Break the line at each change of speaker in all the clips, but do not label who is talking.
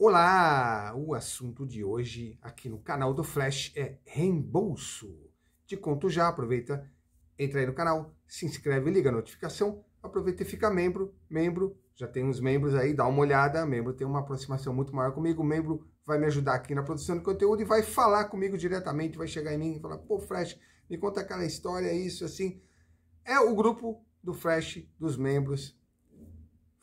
Olá! O assunto de hoje aqui no canal do Flash é reembolso. Te conto já, aproveita, entra aí no canal, se inscreve, liga a notificação, aproveita e fica membro. Membro, já tem uns membros aí, dá uma olhada. Membro tem uma aproximação muito maior comigo. Membro vai me ajudar aqui na produção de conteúdo e vai falar comigo diretamente, vai chegar em mim e falar, pô, Flash, me conta aquela história, isso, assim. É o grupo do Flash, dos membros,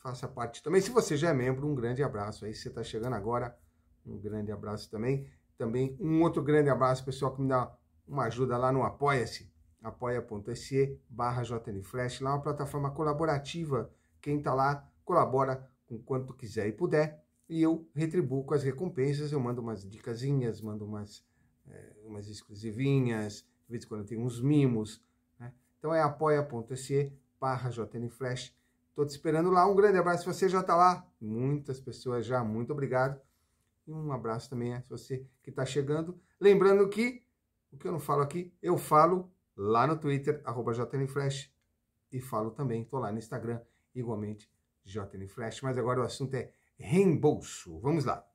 faça parte também. Se você já é membro, um grande abraço. Aí se você está chegando agora, um grande abraço também. Também um outro grande abraço, pessoal, que me dá uma ajuda lá no Apoia-se, apoia.se barra JNFlash. Lá é uma plataforma colaborativa. Quem está lá colabora com quanto quiser e puder. E eu retribuo com as recompensas, eu mando umas dicasinhas, mando umas, é, umas exclusivinhas, de vez em quando tem uns mimos. Né? Então é apoia.se barra JNFlash. Estou te esperando lá. Um grande abraço se você já está lá. Muitas pessoas já, muito obrigado. E um abraço também a né, você que está chegando. Lembrando que o que eu não falo aqui, eu falo lá no Twitter, arroba JNFresh. E falo também, estou lá no Instagram, igualmente, JNFresh. Mas agora o assunto é reembolso. Vamos lá.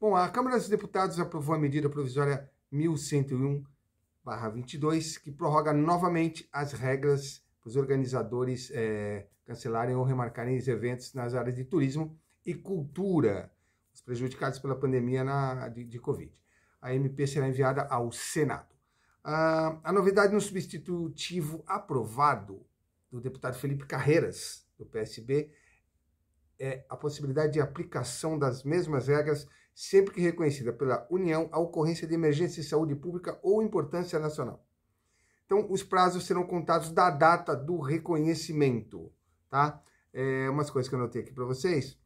Bom, a Câmara dos Deputados aprovou a medida provisória 1101-22, que prorroga novamente as regras para os organizadores é, cancelarem ou remarcarem os eventos nas áreas de turismo e cultura, os prejudicados pela pandemia na, de, de Covid. A MP será enviada ao Senado. Ah, a novidade no substitutivo aprovado do deputado Felipe Carreiras, do PSB, é a possibilidade de aplicação das mesmas regras sempre que reconhecida pela União a ocorrência de emergência de saúde pública ou importância nacional. Então, os prazos serão contados da data do reconhecimento, tá? É, umas coisas que eu anotei aqui para vocês.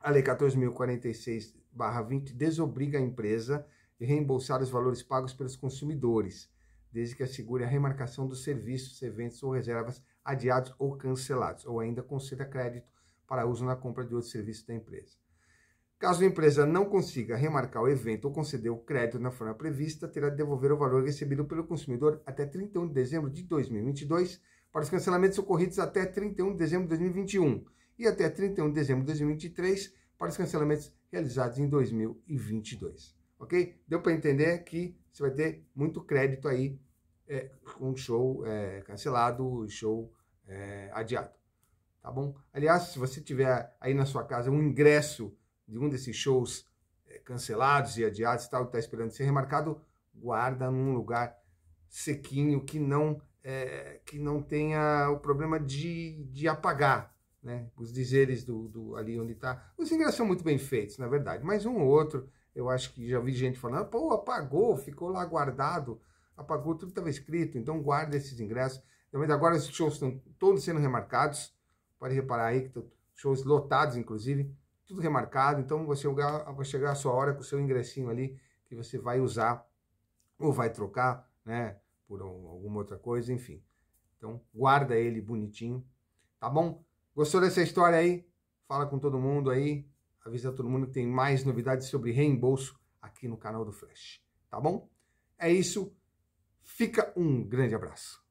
A Lei 14.046-20 desobriga a empresa de reembolsar os valores pagos pelos consumidores, desde que assegure a remarcação dos serviços, eventos ou reservas adiados ou cancelados, ou ainda conceda crédito para uso na compra de outros serviços da empresa. Caso a empresa não consiga remarcar o evento ou conceder o crédito na forma prevista, terá de devolver o valor recebido pelo consumidor até 31 de dezembro de 2022 para os cancelamentos ocorridos até 31 de dezembro de 2021 e até 31 de dezembro de 2023 para os cancelamentos realizados em 2022. Ok? Deu para entender que você vai ter muito crédito aí é, com show é, cancelado, show é, adiado. Tá bom? Aliás, se você tiver aí na sua casa um ingresso de um desses shows eh, cancelados e adiados e tal, que está esperando ser remarcado, guarda num lugar sequinho que não é, que não tenha o problema de, de apagar né? os dizeres do, do ali onde está. Os ingressos são muito bem feitos, na verdade, mas um ou outro, eu acho que já vi gente falando, pô, apagou, ficou lá guardado, apagou, tudo estava escrito, então guarda esses ingressos. Também então, agora esses shows estão todos sendo remarcados, pode reparar aí que estão shows lotados, inclusive, tudo remarcado. Então você vai chegar a sua hora com o seu ingressinho ali que você vai usar ou vai trocar, né? Por um, alguma outra coisa, enfim. Então guarda ele bonitinho, tá bom? Gostou dessa história aí? Fala com todo mundo aí, avisa todo mundo que tem mais novidades sobre reembolso aqui no canal do Flash, tá bom? É isso. Fica um grande abraço.